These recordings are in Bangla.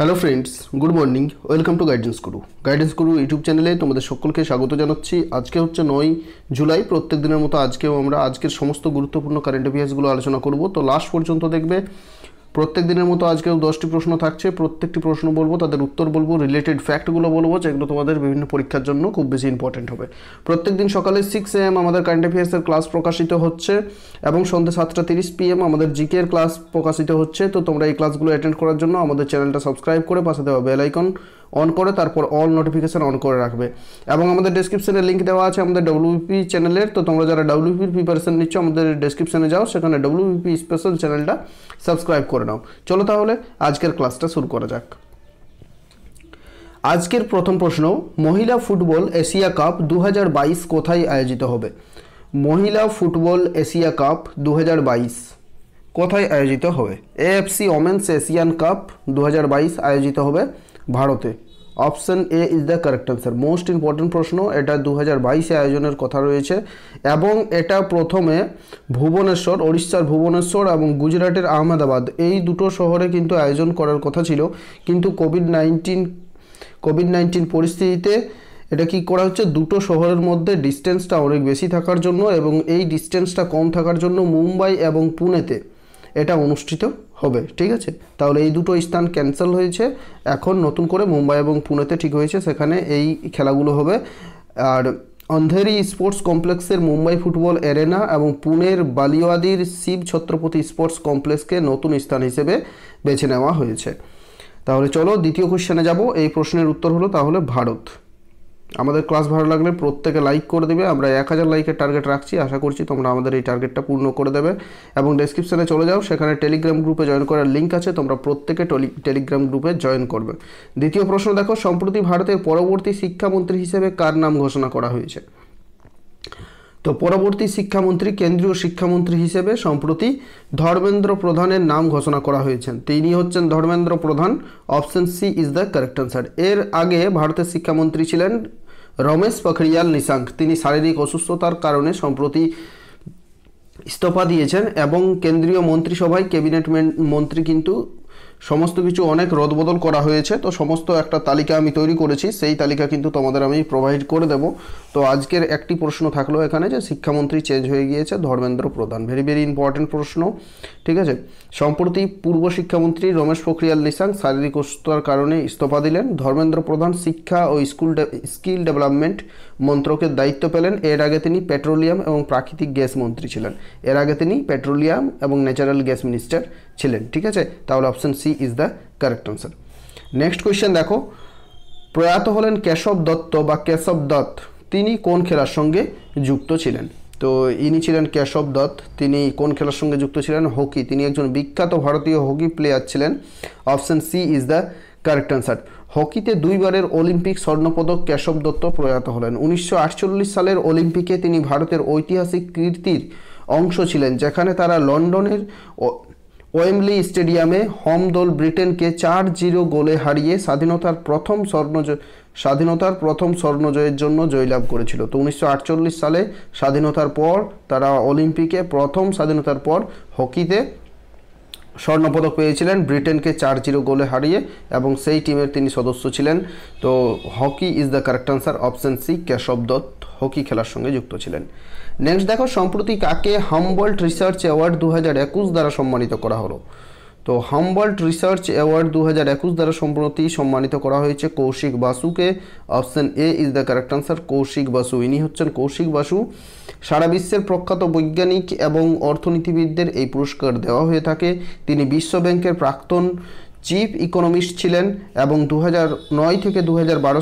hello friends good morning welcome to guidance guru guidance guru YouTube চ্যানেলে তোমাদের সকলকে স্বাগত জানাচ্ছি আজকে হচ্ছে নয় জুলাই প্রত্যেক দিনের মতো আজকেও আমরা আজকের সমস্ত গুরুত্বপূর্ণ কারেন্ট অ্যাফেয়ার্সগুলো আলোচনা করব তো লাস্ট পর্যন্ত দেখবে প্রত্যেক দিনের মতো আজকেও দশটি প্রশ্ন থাকছে প্রত্যেকটি প্রশ্ন বলবো তাদের উত্তর বলবো রিলেটেড ফ্যাক্টগুলো বলবো যেগুলো তোমাদের বিভিন্ন পরীক্ষার জন্য খুব বেশি ইম্পর্টেন্ট হবে প্রত্যেক দিন সকালে সিক্স এম আমাদের কারেন্ট অ্যাফেয়ার্সের ক্লাস প্রকাশিত হচ্ছে এবং সন্ধ্যে সাতটা তিরিশ পি এম আমাদের জিকের ক্লাস প্রকাশিত হচ্ছে তো তোমরা এই ক্লাসগুলো অ্যাটেন্ড করার জন্য আমাদের চ্যানেলটা সাবস্ক্রাইব করে পাশে দেওয়া বেল আইকন অন করে তারপর অল নোটিফিকেশান অন করে রাখবে এবং আমাদের ডেসক্রিপশানে লিঙ্ক দেওয়া আছে আমাদের ডব্লিউপি চ্যানেলের তো তোমরা যারা ডব্লিউপির প্রিপারেশান নিচ্ছ আমাদের ডেসক্রিপশানে যাও সেখানে ডব্লিউপি স্পেশাল চ্যানেলটা সাবস্ক্রাইব করে নাও চলো তাহলে আজকের ক্লাসটা শুরু করা যাক আজকের প্রথম প্রশ্ন মহিলা ফুটবল এশিয়া কাপ দু কোথায় আয়োজিত হবে মহিলা ফুটবল এশিয়া কাপ দু কোথায় আয়োজিত হবে এএফসি ওমেন্স এশিয়ান কাপ দু আয়োজিত হবে ভারতে option A is the correct answer most important প্রশ্ন এটা দু হাজার বাইশে আয়োজনের কথা রয়েছে এবং এটা প্রথমে ভুবনেশ্বর ওড়িশার ভুবনেশ্বর এবং গুজরাটের আহমেদাবাদ এই দুটো শহরে কিন্তু আয়োজন করার কথা ছিল কিন্তু কোভিড নাইন্টিন কোভিড নাইন্টিন পরিস্থিতিতে এটা কি করা হচ্ছে দুটো শহরের মধ্যে ডিস্টেন্সটা অনেক বেশি থাকার জন্য এবং এই ডিস্টেন্সটা কম থাকার জন্য মুম্বাই এবং পুনেতে এটা অনুষ্ঠিত হবে ঠিক আছে তাহলে এই দুটো স্থান ক্যান্সেল হয়েছে এখন নতুন করে মুম্বাই এবং পুনেতে ঠিক হয়েছে সেখানে এই খেলাগুলো হবে আর অন্ধেরি স্পোর্টস কমপ্লেক্সের মুম্বাই ফুটবল এরেনা এবং পুনের বালিওয়াদির শিব ছত্রপতি স্পোর্টস কমপ্লেক্সকে নতুন স্থান হিসেবে বেছে নেওয়া হয়েছে তাহলে চলো দ্বিতীয় কোশ্চেনে যাব এই প্রশ্নের উত্তর হলো তাহলে ভারত আমাদের ক্লাস ভালো লাগলে প্রত্যেকে লাইক করে দেবে আমরা এক হাজার লাইকের টার্গেট রাখছি আশা করছি তোমরা আমাদের এই টার্গেটটা পূর্ণ করে দেবে এবং ডেসক্রিপশানে চলে যাও সেখানে টেলিগ্রাম গ্রুপে জয়েন করার লিঙ্ক আছে তোমরা প্রত্যেকে টেলিগ্রাম গ্রুপে জয়েন করবে দ্বিতীয় প্রশ্ন দেখো সম্প্রতি ভারতের পরবর্তী শিক্ষামন্ত্রী হিসেবে কার নাম ঘোষণা করা হয়েছে তো পরবর্তী শিক্ষামন্ত্রী কেন্দ্রীয় শিক্ষামন্ত্রী হিসেবে সম্প্রতি ধর্মেন্দ্র প্রধানের নাম ঘোষণা করা হয়েছেন তিনি হচ্ছেন Dharmendra Pradhan option C is the correct answer এর আগে ভারতের শিক্ষামন্ত্রী ছিলেন রমেশ পখরিয়াল নিশাঙ্ক তিনি শারীরিক অসুস্থতার কারণে সম্প্রতি ইস্তফা দিয়েছেন এবং কেন্দ্রীয় মন্ত্রিসভায় ক্যাবিনেট মন্ত্রী কিন্তু সমস্ত কিছু অনেক রদবদল করা হয়েছে তো সমস্ত একটা তালিকা আমি তৈরি করেছি সেই তালিকা কিন্তু তোমাদের আমি প্রোভাইড করে দেব তো আজকের একটি প্রশ্ন থাকলো এখানে যে শিক্ষামন্ত্রী চেঞ্জ হয়ে গিয়েছে ধর্মেন্দ্র প্রধান ভেরি ভেরি ইম্পর্ট্যান্ট প্রশ্ন ঠিক আছে সম্প্রতি পূর্ব শিক্ষামন্ত্রী রমেশ পোখরিয়াল নিশাং শারীরিক অসুস্থতার কারণে ইস্তফা দিলেন ধর্মেন্দ্র প্রধান শিক্ষা ও স্কুল স্কিল ডেভেলপমেন্ট মন্ত্রকের দায়িত্ব পেলেন এর আগে তিনি পেট্রোলিয়াম এবং প্রাকৃতিক গ্যাস মন্ত্রী ছিলেন এর আগে তিনি পেট্রোলিয়াম এবং ন্যাচারাল গ্যাস মিনিস্টার ছিলেন ঠিক আছে তাহলে option C C is the correct answer next question দেখো প্রয়াত হলেন কেশব দত্ত বা কেশব দত্ত তিনি কোন খেলার সঙ্গে যুক্ত ছিলেন তো ইনি ছিলেন কেশব দত্ত তিনি কোন খেলার সঙ্গে যুক্ত ছিলেন হকি তিনি একজন বিখ্যাত ভারতীয় হকি প্লেয়ার ছিলেন option C is the correct answer হকিতে দুইবারের অলিম্পিক স্বর্ণপদক কেশব দত্ত প্রয়াত হলেন উনিশশো সালের অলিম্পিকে তিনি ভারতের ঐতিহাসিক কীর্তির অংশ ছিলেন যেখানে তারা লন্ডনের ওয়েমলি স্টেডিয়ামে হোম দল ব্রিটেনকে চার জিরো গোলে হারিয়ে স্বাধীনতার প্রথম স্বর্ণ স্বাধীনতার প্রথম স্বর্ণজয়ের জন্য জয়লাভ করেছিল তো উনিশশো সালে স্বাধীনতার পর তারা অলিম্পিকে প্রথম স্বাধীনতার পর হকিতে স্বর্ণপদক পেয়েছিলেন ব্রিটেনকে চার জিরো গোলে হারিয়ে এবং সেই টিমের তিনি সদস্য ছিলেন তো hockey is the correct answer option C Keshav Dutt hockey খেলার সঙ্গে যুক্ত ছিলেন নেক্সট দেখো সম্প্রতি কাকে হামবল্ট রিসার্চ অ্যাওয়ার্ড দু দ্বারা সম্মানিত করা হলো তো হাম্বল্ট রিসার্চ অ্যাওয়ার্ড দু হাজার একুশ দ্বারা সম্প্রতি সম্মানিত করা হয়েছে কৌশিক বাসুকে option A is the correct answer Kaushik Basu ইনি হচ্ছেন কৌশিক বাসু সারা বিশ্বের প্রখ্যাত বৈজ্ঞানিক এবং অর্থনীতিবিদদের এই পুরস্কার দেওয়া হয়ে থাকে তিনি বিশ্ব ব্যাংকের প্রাক্তন চিফ ইকোনমিস্ট ছিলেন এবং দু নয় থেকে দু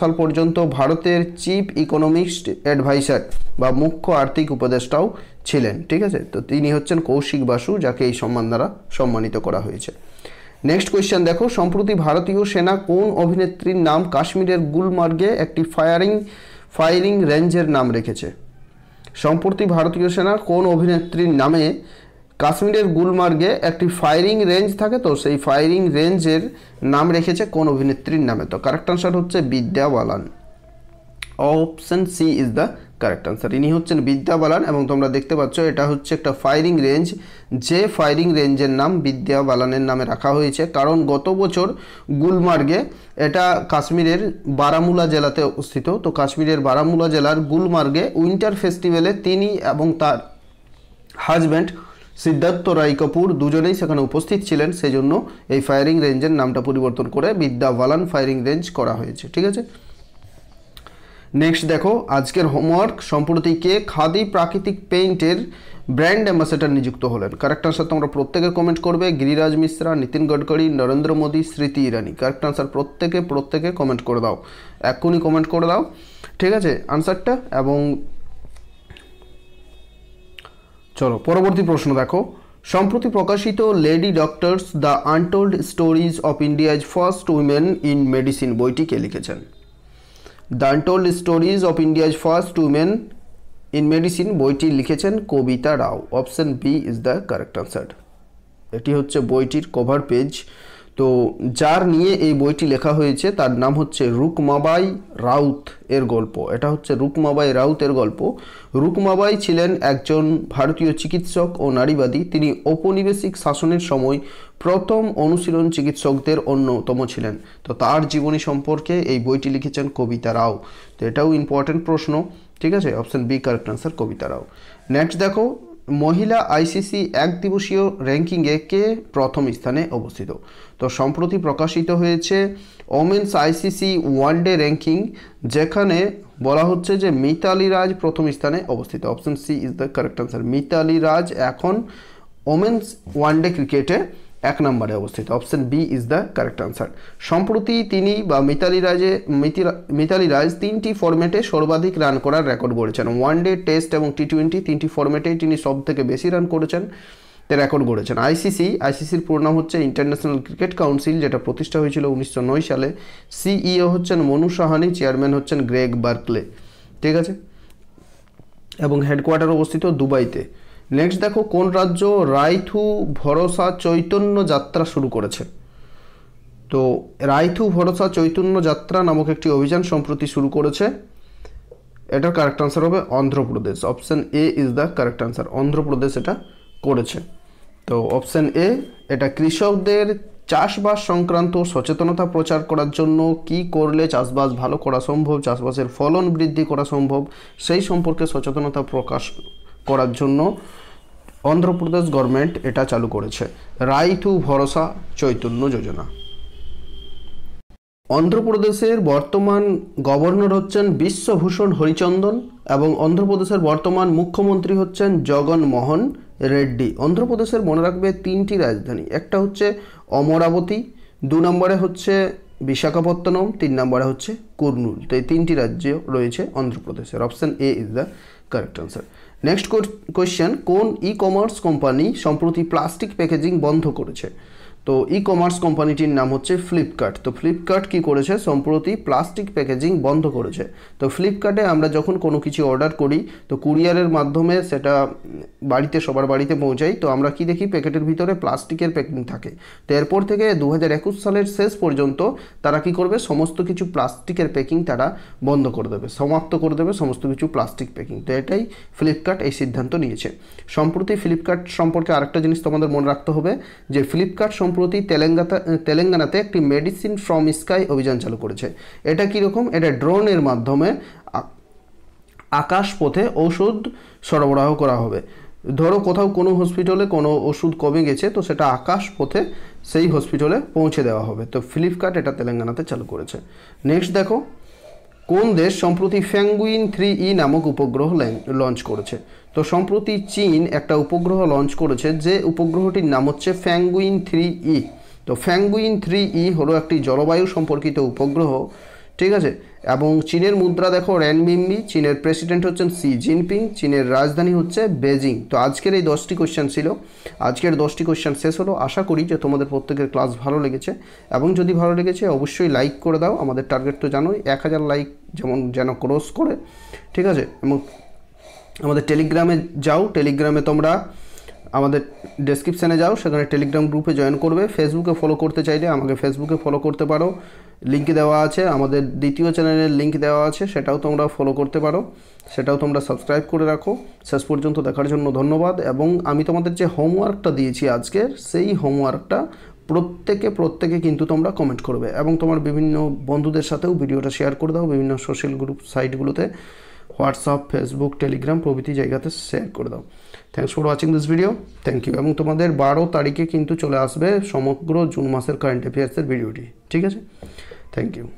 সাল পর্যন্ত ভারতের চিফ ইকোনমিস্ট অ্যাডভাইসার বা মুখ্য আর্থিক উপদেষ্টাও ছিলেন ঠিক আছে তো তিনি হচ্ছেন কৌশিক বাসু যাকে এই সম্মান দ্বারা সম্মানিত করা হয়েছে নেক্সট কোয়েশ্চেন দেখো সম্প্রতি ভারতীয় সেনা কোন অভিনেত্রীর নাম কাশ্মীরের গুলমার্গে একটি ফায়ারিং ফায়ারিং রেঞ্জের নাম রেখেছে সম্প্রতি ভারতীয় সেনা কোন অভিনেত্রীর নামে কাশ্মীরের গুলমার্গে একটি ফায়ারিং রেঞ্জ থাকে তো সেই ফায়ারিং রেঞ্জের নাম রেখেছে কোন অভিনেত্রীর নামে তো কারেক্ট আনসার হচ্ছে Vidya Balan option C is the correct answer ইনি হচ্ছেন বিদ্যা বালান এবং তোমরা দেখতে পাচ্ছ এটা হচ্ছে একটা ফায়ারিং রেঞ্জ যে ফায়ারিং রেঞ্জের নাম বিদ্যা বালানের নামে রাখা হয়েছে কারণ গত বছর গুলমার্গে এটা কাশ্মীরের বারামুলা জেলাতে অবস্থিত তো কাশ্মীরের বারামুলা জেলার গুলমার্গে উইন্টার ফেস্টিভ্যালে তিনি এবং তার হাজব্যান্ড সিদ্ধার্থ রায় কাপুর দুজনেই সেখানে উপস্থিত ছিলেন সেই জন্য এই ফায়ারিং রেঞ্জের নামটা পরিবর্তন করে বিদ্যাওয়ালান ফায়ারিং রেঞ্জ করা হয়েছে ঠিক আছে নেক্সট দেখো আজকের হোমওয়ার্ক সম্প্রতি কে খাদি প্রাকৃতিক পেইন্টের ব্র্যান্ড অ্যাম্বাসেডার নিযুক্ত হলেন কারেক্ট আনসার তোমরা প্রত্যেকে কমেন্ট করবে গিরিরাজ মিশ্রা নীতিন গডকরি নরেন্দ্র মোদী স্মৃতি ইরানি কারেক্ট আনসার প্রত্যেকে প্রত্যেকে কমেন্ট করে দাও এক্ষুনি কমেন্ট করে দাও ঠিক আছে আনসারটা এবং চলো পরবর্তী প্রশ্ন দেখো সম্প্রতি প্রকাশিত lady doctors the untold stories of India's first women in medicine বইটি কে লিখেছেন the untold stories of India's first women in medicine বইটি লিখেছেন Kavita Rao option B is the correct answer এটি হচ্ছে বইটির কভার পেজ তো যার নিয়ে এই বইটি লেখা হয়েছে তার নাম হচ্ছে রুকমাবাই রাউত এর গল্প এটা হচ্ছে রুকমাবাই রাউতের গল্প রুকমাবাই ছিলেন একজন ভারতীয় চিকিৎসক ও নারীবাদী তিনি ঔপনিবেশিক শাসনের সময় প্রথম অনুশীলন চিকিৎসকদের অন্যতম ছিলেন তো তার জীবনী সম্পর্কে এই বইটি লিখেছেন কবিতা রাও তো এটাও ইম্পর্টেন্ট প্রশ্ন ঠিক আছে option B correct answer Kavita Rao next দেখো মহিলা আইসিসি এক দিবসীয় র্যাঙ্কিংয়ে কে প্রথম স্থানে অবস্থিত তো সম্প্রতি প্রকাশিত হয়েছে women's ICC one day ranking যেখানে বলা হচ্ছে যে মিতালি রাজ প্রথম স্থানে অবস্থিত option C is the correct answer Mithali Raj এখন ওমেন্স ওয়ান ডে ক্রিকেটে এক নম্বরে অবস্থিত option B is the correct answer সম্প্রতি তিনি বা মিতালি রাজে মিতালি রাজ তিনটি ফর্মেটে সর্বাধিক রান করার রেকর্ড গড়েছেন ওয়ান ডে টেস্ট এবং টি টোয়েন্টি তিনটি ফর্মেটেই তিনি সব থেকে বেশি রান করেছেন রেকর্ড গড়েছেন আইসিসি আইসিসির পুরো নাম হচ্ছে ইন্টারন্যাশনাল ক্রিকেট কাউন্সিল যেটা প্রতিষ্ঠা হয়েছিল উনিশশো সালে সিইও e হচ্ছেন মনু সাহানি চেয়ারম্যান হচ্ছেন গ্রেগ বার্কলে ঠিক আছে এবং হেডকোয়ার্টার অবস্থিত দুবাইতে নেক্সট দেখো কোন রাজ্য রাইথু ভরসা চৈতন্য যাত্রা শুরু করেছে তো রাইথু ভরসা চৈতন্য যাত্রা নামক একটি অভিযান সম্প্রতি শুরু করেছে এটার কারেক্ট আনসার হবে Andhra Pradesh option A is the correct answer Andhra Pradesh এটা করেছে তো অপশান এ এটা কৃষকদের চাষবাস সংক্রান্ত সচেতনতা প্রচার করার জন্য কি করলে চাষবাস ভালো করা সম্ভব চাষবাসের ফলন বৃদ্ধি করা সম্ভব সেই সম্পর্কে সচেতনতা প্রকাশ করার জন্য অন্ধ্রপ্রদেশ গভর্নমেন্ট এটা চালু করেছে টু ভরসা চৈতন্য যোজনা অন্ধ্রপ্রদেশের বর্তমান গভর্নর হচ্ছেন বিশ্বভূষণ হরিচন্দন এবং অন্ধ্রপ্রদেশের বর্তমান মুখ্যমন্ত্রী হচ্ছেন জগনমোহন রেড্ডি অন্ধ্রপ্রদেশের মনে রাখবে তিনটি রাজধানী একটা হচ্ছে অমরাবতী দু নম্বরে হচ্ছে বিশাখাপত্তনম তিন নম্বরে হচ্ছে কুর্নুল তো এই তিনটি রাজ্য রয়েছে অন্ধ্রপ্রদেশের option A is the correct answer next question কোন ই কমার্স কোম্পানি সম্প্রতি প্লাস্টিক প্যাকেজিং বন্ধ করেছে তো ই কমার্স কোম্পানিটির নাম হচ্ছে ফ্লিপকার্ট তো ফ্লিপকার্ট কি করেছে সম্প্রতি প্লাস্টিক প্যাকেজিং বন্ধ করেছে তো ফ্লিপকার্টে আমরা যখন কোনো কিছু অর্ডার করি তো কুরিয়ারের মাধ্যমে সেটা বাড়িতে সবার বাড়িতে পৌঁছাই তো আমরা কি দেখি প্যাকেটের ভিতরে প্লাস্টিকের প্যাকিং থাকে তো এরপর থেকে দু সালের শেষ পর্যন্ত তারা কি করবে সমস্ত কিছু প্লাস্টিকের প্যাকিং তারা বন্ধ করে দেবে সমাপ্ত করে দেবে সমস্ত কিছু প্লাস্টিক প্যাকিং তো এটাই ফ্লিপকার্ট এই সিদ্ধান্ত নিয়েছে সম্প্রতি ফ্লিপকার্ট সম্পর্কে আরেকটা জিনিস তোমাদের মনে রাখতে হবে যে ফ্লিপকার্ট সম্প সম্প্রতি তেলেঙ্গাতা তেলেঙ্গানাতে একটি মেডিসিন ফ্রম স্কাই অভিযান চালু করেছে এটা কীরকম এটা ড্রোনের মাধ্যমে আকাশ পথে সরবরাহ করা হবে ধরো কোথাও কোনো হসপিটালে কোনো ওষুধ কমে গেছে তো সেটা আকাশ পথে সেই হসপিটালে পৌঁছে দেওয়া হবে তো ফ্লিপকার্ট এটা তেলেঙ্গানাতে চালু করেছে নেক্সট দেখো কোন দেশ সম্প্রতি ফ্যাঙ্গুইন থ্রি ই নামক উপগ্রহ লঞ্চ করেছে তো সম্প্রতি চীন একটা উপগ্রহ লঞ্চ করেছে যে উপগ্রহটির নাম হচ্ছে ফ্যাঙ্গুইন থ্রি ই তো ফ্যাঙ্গুইন থ্রি ই হলো একটি জলবায়ু সম্পর্কিত উপগ্রহ ঠিক আছে এবং চীনের মুদ্রা দেখো র্যানমিম্বি চীনের প্রেসিডেন্ট হচ্ছেন সি জিনপিং চীনের রাজধানী হচ্ছে বেজিং তো আজকের এই দশটি কোয়েশ্চেন ছিল আজকের দশটি কোয়েশ্চেন শেষ হলো আশা করি যে তোমাদের প্রত্যেকের ক্লাস ভালো লেগেছে এবং যদি ভালো লেগেছে অবশ্যই লাইক করে দাও আমাদের টার্গেট তো জানোই এক হাজার লাইক যেমন যেন ক্রস করে ঠিক আছে এবং আমাদের টেলিগ্রামে যাও টেলিগ্রামে তোমরা আমাদের ডেসক্রিপশানে যাও সেখানে টেলিগ্রাম গ্রুপে জয়েন করবে ফেসবুকে ফলো করতে চাইলে আমাকে ফেসবুকে ফলো করতে পারো লিঙ্ক দেওয়া আছে আমাদের দ্বিতীয় চ্যানেলের লিঙ্ক দেওয়া আছে সেটাও তোমরা ফলো করতে পারো সেটাও তোমরা সাবস্ক্রাইব করে রাখো শেষ পর্যন্ত দেখার জন্য ধন্যবাদ এবং আমি তোমাদের যে হোমওয়ার্কটা দিয়েছি আজকের সেই হোমওয়ার্কটা প্রত্যেকে প্রত্যেকে কিন্তু তোমরা কমেন্ট করবে এবং তোমার বিভিন্ন বন্ধুদের সাথেও ভিডিওটা শেয়ার করে দাও বিভিন্ন সোশ্যাল গ্রুপ সাইটগুলোতে হোয়াটসঅ্যাপ ফেসবুক টেলিগ্রাম প্রভৃতি জায়গাতে শেয়ার করে দাও thanks for watching this video thank you এবং তোমাদের বারো তারিখে কিন্তু চলে আসবে সমগ্র জুন মাসের কারেন্ট অ্যাফেয়ার্সের ভিডিওটি ঠিক আছে থ্যাংক ইউ